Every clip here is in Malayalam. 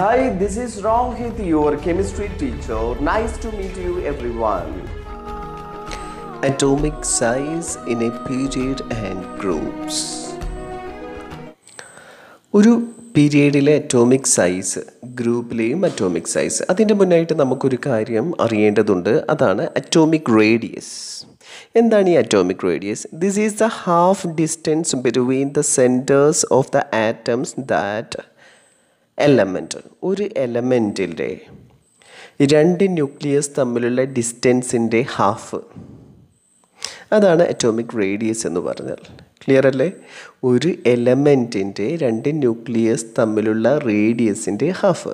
Hi, this is Rohit, your chemistry teacher. Nice to meet you, everyone. Atomic size in a period and groups. ഒരു പീരിയഡിലെ അറ്റോമിക് സൈസ് ഗ്രൂപ്പിലെയും അറ്റോമിക് സൈസ് അതിൻ്റെ മുന്നായിട്ട് നമുക്കൊരു കാര്യം അറിയേണ്ടതുണ്ട് അതാണ് അറ്റോമിക് റേഡിയസ് എന്താണ് ഈ atomic radius this is the half distance between the centres of the atoms that element ഒരു എലമെൻറ്റിൻ്റെ രണ്ട് ന്യൂക്ലിയസ് തമ്മിലുള്ള ഡിസ്റ്റൻസിൻ്റെ ഹാഫ് അതാണ് അറ്റോമിക് റേഡിയസ് എന്ന് പറഞ്ഞാൽ ക്ലിയർ അല്ലേ ഒരു എലമെൻറ്റിൻ്റെ രണ്ട് ന്യൂക്ലിയസ് തമ്മിലുള്ള റേഡിയസിൻ്റെ ഹാഫ്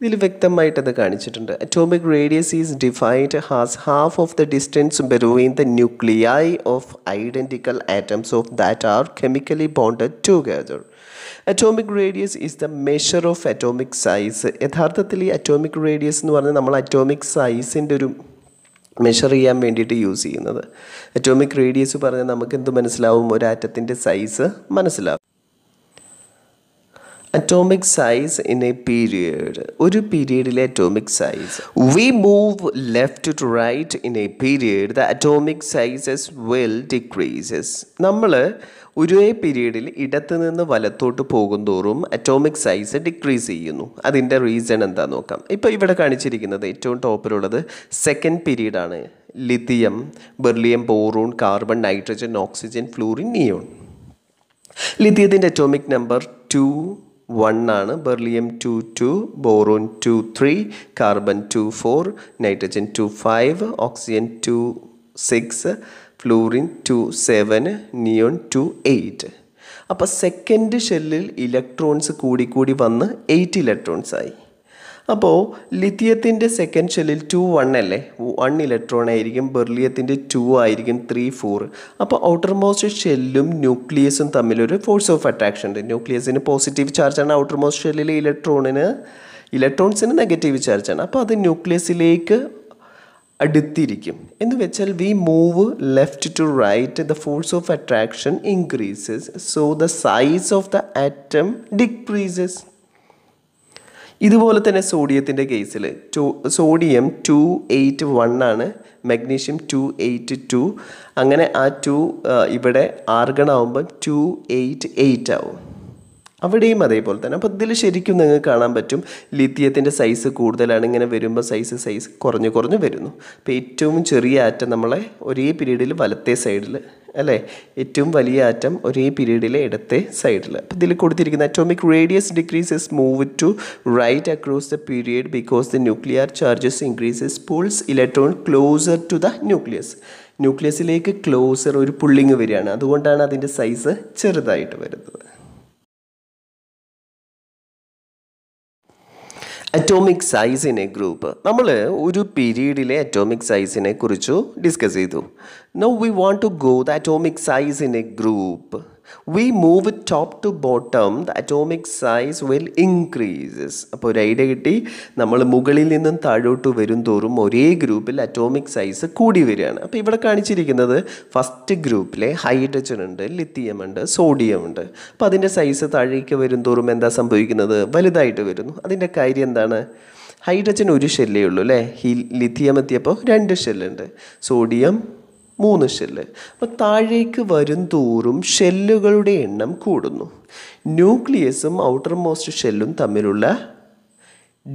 ഇതിൽ വ്യക്തമായിട്ടത് കാണിച്ചിട്ടുണ്ട് atomic radius is defined has half of the distance between the nuclei of identical atoms of that are chemically bonded together atomic radius is the measure of atomic size യഥാർത്ഥത്തിൽ ഈ അറ്റോമിക് റേഡിയസ് എന്ന് പറഞ്ഞാൽ നമ്മൾ അറ്റോമിക് സൈസിൻ്റെ ഒരു മെഷർ ചെയ്യാൻ വേണ്ടിയിട്ട് യൂസ് ചെയ്യുന്നത് അറ്റോമിക് റേഡിയസ് പറഞ്ഞാൽ നമുക്ക് എന്ത് മനസ്സിലാവും ഒരു ആറ്റത്തിൻ്റെ സൈസ് മനസ്സിലാവും atomic size in a period ഒരു പീരിയഡിലെ atomic size we move left to right in a period the atomic sizes will decreases നമ്മൾ ഒരേ പീരീഡിൽ ഇടത്ത് നിന്ന് വലത്തോട്ട് പോകുന്തോറും അറ്റോമിക് സൈസ് ഡിക്രീസ് ചെയ്യുന്നു അതിൻ്റെ റീസൺ എന്താ നോക്കാം ഇപ്പോൾ ഇവിടെ കാണിച്ചിരിക്കുന്നത് ഏറ്റവും ടോപ്പിലുള്ളത് സെക്കൻഡ് പീരീഡാണ് lithium beryllium boron carbon nitrogen oxygen fluorine neon ലിഥിയത്തിൻ്റെ അറ്റോമിക് നമ്പർ ടു വൺ ആണ് beryllium two two boron two three carbon two four nitrogen two five oxygen two six fluorine two seven neon two eight അപ്പോൾ സെക്കൻഡ് ഷെല്ലിൽ ഇലക്ട്രോൺസ് കൂടിക്കൂടി വന്ന് എയ്റ്റ് ഇലക്ട്രോൺസ് ആയി അപ്പോൾ ലിത്തിയത്തിൻ്റെ സെക്കൻഡ് ഷെല്ലിൽ ടു വൺ അല്ലേ വൺ ഇലക്ട്രോൺ ആയിരിക്കും ബെർലിയത്തിൻ്റെ ടു ആയിരിക്കും ത്രീ ഫോർ അപ്പോൾ ഔട്ടർ മോസ്റ്റ് ഷെല്ലും ന്യൂക്ലിയസും തമ്മിലൊരു ഫോഴ്സ് ഓഫ് അട്രാക്ഷൻ ഉണ്ട് ന്യൂക്ലിയസിന് പോസിറ്റീവ് ചാർജാണ് ഔട്ടർ മോസ്റ്റ് ഷെല്ലിലെ ഇലക്ട്രോണിന് ഇലക്ട്രോൺസിന് നെഗറ്റീവ് ചാർജാണ് അപ്പോൾ അത് ന്യൂക്ലിയസിലേക്ക് അടുത്തിരിക്കും എന്ന് വെച്ചാൽ we move left to right the force of attraction increases so the size of the atom decreases ഇതുപോലെ തന്നെ സോഡിയത്തിൻ്റെ കേസിൽ ടു സോഡിയം ടു എയ്റ്റ് വൺ ആണ് മഗ്നീഷ്യം ടു എയ്റ്റ് ടു അങ്ങനെ ആ ടു ഇവിടെ ആർഗൺ ആവുമ്പം ടു എയ്റ്റ് എയ്റ്റ് ആവും അവിടെയും അതേപോലെ തന്നെ അപ്പോൾ ഇതിൽ ശരിക്കും നിങ്ങൾക്ക് കാണാൻ പറ്റും ലിത്തിയത്തിൻ്റെ സൈസ് കൂടുതലാണ് ഇങ്ങനെ വരുമ്പോൾ സൈസ് സൈസ് കുറഞ്ഞു കുറഞ്ഞു വരുന്നു അപ്പോൾ ഏറ്റവും ചെറിയ ആറ്റം നമ്മളെ ഒരേ പീരീഡിൽ വലത്തെ സൈഡിൽ അല്ലേ ഏറ്റവും വലിയ ആറ്റം ഒരേ പീരീഡിലെ ഇടത്തെ സൈഡിൽ അപ്പോൾ ഇതിൽ കൊടുത്തിരിക്കുന്ന atomic radius decreases move to right across the period because the nuclear charges increases pulls electron closer to the nucleus ന്യൂക്ലിയസിലേക്ക് ക്ലോസർ ഒരു പുള്ളിങ് വരികയാണ് അതുകൊണ്ടാണ് അതിൻ്റെ സൈസ് ചെറുതായിട്ട് വരുന്നത് അറ്റോമിക് സൈസിനെ ഗ്രൂപ്പ് നമ്മൾ ഒരു പീരീഡിലെ അറ്റോമിക് സൈസിനെ കുറിച്ചു ഡിസ്കസ് ചെയ്തു now we want to go the atomic സൈസിനെ group we move top to bottom the atomic size will increases അപ്പോൾ ഒരു ഐഡിയ കിട്ടി നമ്മൾ മുകളിൽ നിന്നും താഴോട്ട് വരും തോറും ഒരേ ഗ്രൂപ്പിൽ അറ്റോമിക് സൈസ് കൂടി വരികയാണ് അപ്പോൾ ഇവിടെ കാണിച്ചിരിക്കുന്നത് ഫസ്റ്റ് ഗ്രൂപ്പിലെ ഹൈഡ്രജൻ ഉണ്ട് ലിത്തിയം ഉണ്ട് സോഡിയം ഉണ്ട് അപ്പോൾ അതിൻ്റെ സൈസ് താഴേക്ക് വരും തോറും എന്താ സംഭവിക്കുന്നത് വലുതായിട്ട് വരുന്നു അതിൻ്റെ കാര്യം എന്താണ് ഹൈഡ്രജൻ ഒരു ഷെല്ലേ ഉള്ളൂ അല്ലേ ഈ ലിഥിയം എത്തിയപ്പോൾ രണ്ട് ഷെല്ലുണ്ട് സോഡിയം മൂന്ന് ഷെല്ല് അപ്പോൾ താഴേക്ക് വരും തോറും ഷെല്ലുകളുടെ എണ്ണം കൂടുന്നു ന്യൂക്ലിയസും ഔട്ടർ മോസ്റ്റ് ഷെല്ലും തമ്മിലുള്ള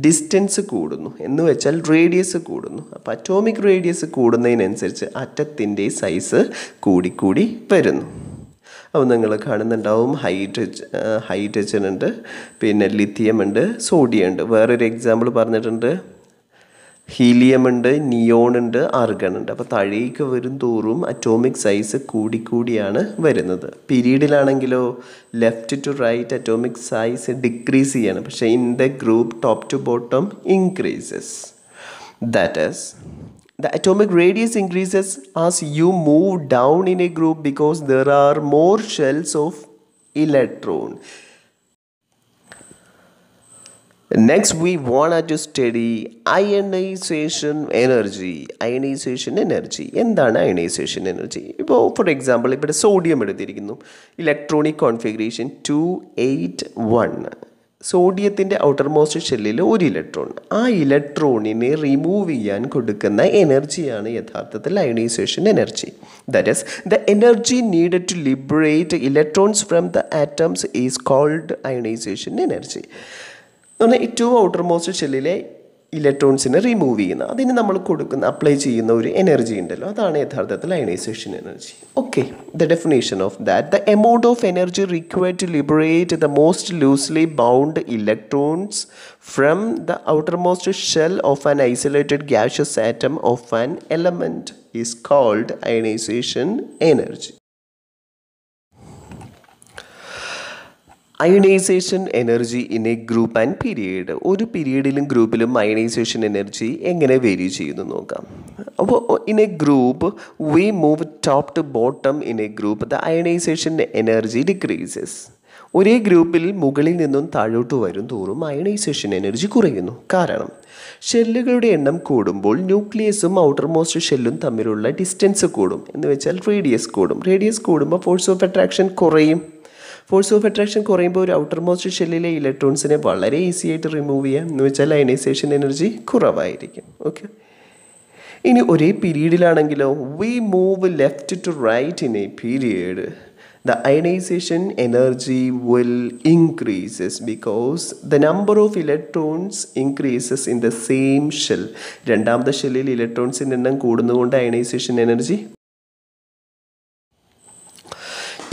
ഡിസ്റ്റൻസ് കൂടുന്നു എന്ന് വെച്ചാൽ റേഡിയസ് കൂടുന്നു അപ്പോൾ അറ്റോമിക് റേഡിയസ് കൂടുന്നതിനനുസരിച്ച് അറ്റത്തിൻ്റെ സൈസ് കൂടിക്കൂടി വരുന്നു അപ്പോൾ നിങ്ങൾ കാണുന്നുണ്ടാവും ഹൈഡ്രജൻ ഹൈഡ്രജൻ ഉണ്ട് പിന്നെ ലിത്തിയം ഉണ്ട് സോഡിയം ഉണ്ട് വേറൊരു എക്സാമ്പിൾ പറഞ്ഞിട്ടുണ്ട് ഹീലിയം ഉണ്ട് നിയോൺ ഉണ്ട് ആർഗൺ ഉണ്ട് അപ്പോൾ താഴേക്ക് വരും തോറും അറ്റോമിക് സൈസ് കൂടിക്കൂടിയാണ് വരുന്നത് പീരീഡിലാണെങ്കിലോ left to right atomic size decrease ചെയ്യാണ് പക്ഷേ in the group top to bottom increases that is the atomic radius increases as you move down in a group because there are more shells of electron Next, we wanted to study ionization energy ionization energy എന്താണ് അയണൈസേഷൻ എനർജി ഇപ്പോൾ ഫോർ എക്സാമ്പിൾ ഇവിടെ സോഡിയം എടുത്തിരിക്കുന്നു electronic configuration two eight one സോഡിയത്തിൻ്റെ ഔട്ടർമോസ്റ്റ് ഷെല്ലിൽ ഒരു ഇലക്ട്രോൺ ആ ഇലക്ട്രോണിനെ റിമൂവ് ചെയ്യാൻ കൊടുക്കുന്ന എനർജിയാണ് യഥാർത്ഥത്തിൽ ionization energy that is the energy need to liberate electrons from the atoms is called ionization energy എന്ന് പറഞ്ഞാൽ ഏറ്റവും ഔട്ടർ മോസ്റ്റ് ഷെല്ലിലെ ഇലക്ട്രോൺസിനെ റിമൂവ് ചെയ്യുന്ന അതിന് നമ്മൾ കൊടുക്കുന്ന അപ്ലൈ ചെയ്യുന്ന ഒരു എനർജി ഉണ്ടല്ലോ അതാണ് യഥാർത്ഥത്തിൽ ionization energy okay the definition of that the amount of energy required to liberate the most loosely bound electrons from the outermost shell of an isolated gaseous atom of an element is called ionization energy ionization energy in a group and period ഒരു പീരീഡിലും ഗ്രൂപ്പിലും അയണൈസേഷൻ എനർജി എങ്ങനെ വേരി ചെയ്യുന്നു നോക്കാം അപ്പോൾ in a group we move top to bottom in a group the ionisation energy decreases ഒരേ ഗ്രൂപ്പിൽ മുകളിൽ നിന്നും താഴോട്ട് വരും തോറും അയണൈസേഷൻ എനർജി കുറയുന്നു കാരണം ഷെല്ലുകളുടെ എണ്ണം കൂടുമ്പോൾ ന്യൂക്ലിയസും ഔട്ടർ മോസ്റ്റ് ഷെല്ലും തമ്മിലുള്ള ഡിസ്റ്റൻസ് കൂടും എന്ന് വെച്ചാൽ റേഡിയസ് കൂടും റേഡിയസ് കൂടുമ്പോൾ ഫോഴ്സ് ഓഫ് അട്രാക്ഷൻ കുറയും ഫോഴ്സ് ഓഫ് അട്രാക്ഷൻ കുറയുമ്പോൾ ഒരു ഔട്ടർ മോസ്റ്റ് ഷെല്ലിലെ ഇലക്ട്രോൺസിനെ വളരെ ഈസി ആയിട്ട് റിമൂവ് ചെയ്യാം എന്ന് വെച്ചാൽ അയനൈസേഷൻ എനർജി കുറവായിരിക്കും ഓക്കെ ഇനി ഒരേ പീരീഡിലാണെങ്കിലോ we move left to right in a period the ionisation energy will increases because the number of electrons increases in the same shell രണ്ടാമത്തെ ഷെല്ലിൽ ഇലക്ട്രോൺസിൻ്റെ എണ്ണം കൂടുന്നതുകൊണ്ട് ionisation energy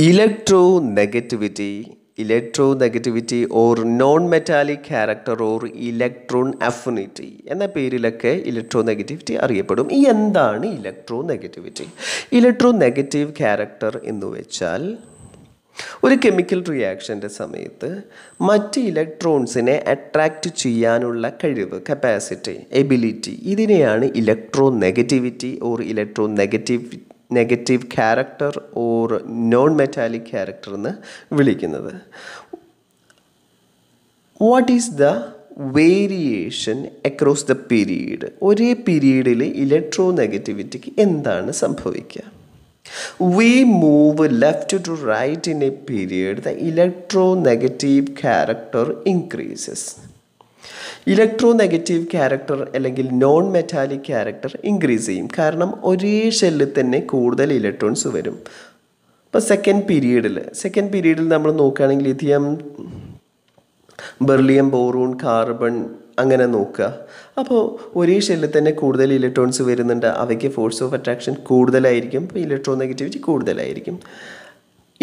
electronegativity electronegativity or non metallic character or electron affinity എന്ന പേരിലൊക്കെ ഇലക്ട്രോ നെഗറ്റിവിറ്റി അറിയപ്പെടും ഈ എന്താണ് electronegativity electronegative character എന്ന് വെച്ചാൽ ഒരു കെമിക്കൽ റിയാക്ഷൻ്റെ സമയത്ത് മറ്റ് ഇലക്ട്രോൺസിനെ അട്രാക്റ്റ് ചെയ്യാനുള്ള കഴിവ് കപ്പാസിറ്റി എബിലിറ്റി ഇതിനെയാണ് electronegativity or electronegative negative character or non metallic character എന്ന് വിളിക്കുന്നത് what is the variation across the period ഒരേ പീരീഡിൽ ഇലക്ട്രോ നെഗറ്റിവിറ്റിക്ക് എന്താണ് സംഭവിക്കുക we move left to right in a period the electronegative character increases electronegative character അല്ലെങ്കിൽ നോൺ മെറ്റാലിക് ക്യാരക്ടർ ഇൻക്രീസ് ചെയ്യും കാരണം ഒരേ ഷെല്ലിൽ തന്നെ കൂടുതൽ ഇലക്ട്രോൺസ് വരും അപ്പോൾ സെക്കൻഡ് പീരീഡിൽ സെക്കൻഡ് പീരീഡിൽ നമ്മൾ നോക്കുകയാണെങ്കിൽ ലിഥിയം ബെർലിയം ബോറൂൺ കാർബൺ അങ്ങനെ നോക്കുക അപ്പോൾ ഒരേ ഷെല്ലിൽ തന്നെ കൂടുതൽ ഇലക്ട്രോൺസ് വരുന്നുണ്ട് അവയ്ക്ക് ഫോഴ്സ് ഓഫ് അട്രാക്ഷൻ കൂടുതലായിരിക്കും അപ്പോൾ ഇലക്ട്രോ നെഗറ്റിവിറ്റി കൂടുതലായിരിക്കും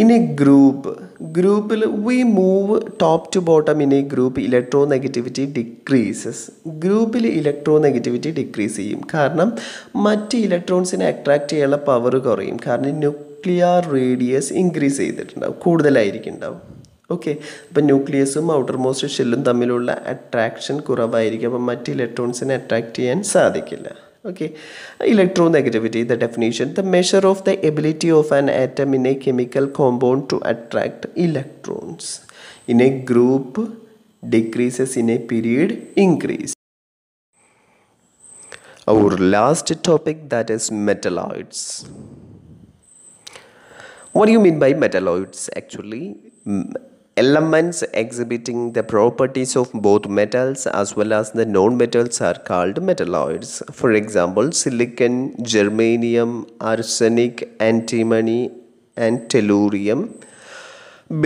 ഇനി ഗ്രൂപ്പ് ഗ്രൂപ്പിൽ we move top to bottom ഇനി group a group electronegativity decreases ഗ്രൂപ്പിൽ ഇലക്ട്രോനെഗറ്റിവിറ്റി ഡിക്രീസ് ചെയ്യും കാരണം മറ്റ് ഇലക്ട്രോൺസിനെ അട്രാക്റ്റ് ചെയ്യാനുള്ള പവർ കുറയും കാരണം ന്യൂക്ലിയർ റേഡിയസ് ഇൻക്രീസ് ചെയ്തിട്ടുണ്ടാവും കൂടുതലായിരിക്കും ഉണ്ടാവും ഓക്കെ അപ്പം ന്യൂക്ലിയസും ഔട്ടർ മോസ്റ്റ് ഷെല്ലും തമ്മിലുള്ള അട്രാക്ഷൻ കുറവായിരിക്കും അപ്പം മറ്റ് ഇലക്ട്രോൺസിനെ അട്രാക്റ്റ് ചെയ്യാൻ സാധിക്കില്ല okay electronegativity the definition the measure of the ability of an atom in a chemical compound to attract electrons in a group decreases in a period increase our last topic that is metalloids what do you mean by metalloids actually elements exhibiting the properties of both metals as well as the non-metals are called metalloids. For example, silicon, germanium, arsenic, antimony and tellurium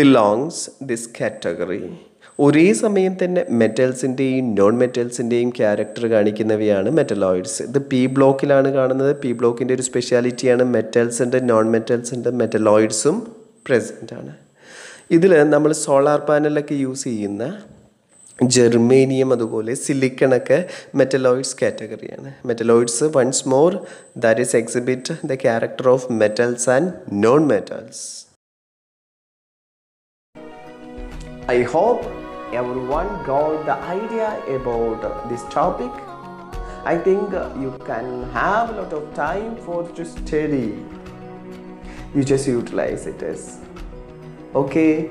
belongs this category. ഒരേ സമയം തന്നെ മെറ്റൽസിൻ്റെയും നോൺ മെറ്റൽസിൻ്റെയും ക്യാരക്ടർ കാണിക്കുന്നവയാണ് മെറ്റലോയിഡ്സ് ഇത് പി ബ്ലോക്കിലാണ് കാണുന്നത് പി ബ്ലോക്കിൻ്റെ ഒരു സ്പെഷ്യാലിറ്റിയാണ് മെറ്റൽസിൻ്റെ നോൺ മെറ്റൽസിൻ്റെ മെറ്റലോയിഡ്സും പ്രസൻ്റ് ആണ് ഇതിൽ നമ്മൾ സോളാർ പാനലൊക്കെ യൂസ് ചെയ്യുന്ന ജെർമേനിയം അതുപോലെ സിലിക്കണൊക്കെ മെറ്റലോയിഡ്സ് കാറ്റഗറിയാണ് metalloids ones more that is exhibit the character of metals and non metals I hope everyone got the idea about this topic I think you can have lot of time for to study you just utilise it is Okay,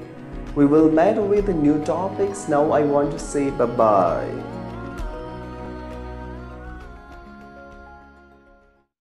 we will meet with new topics. Now I want to say bye-bye.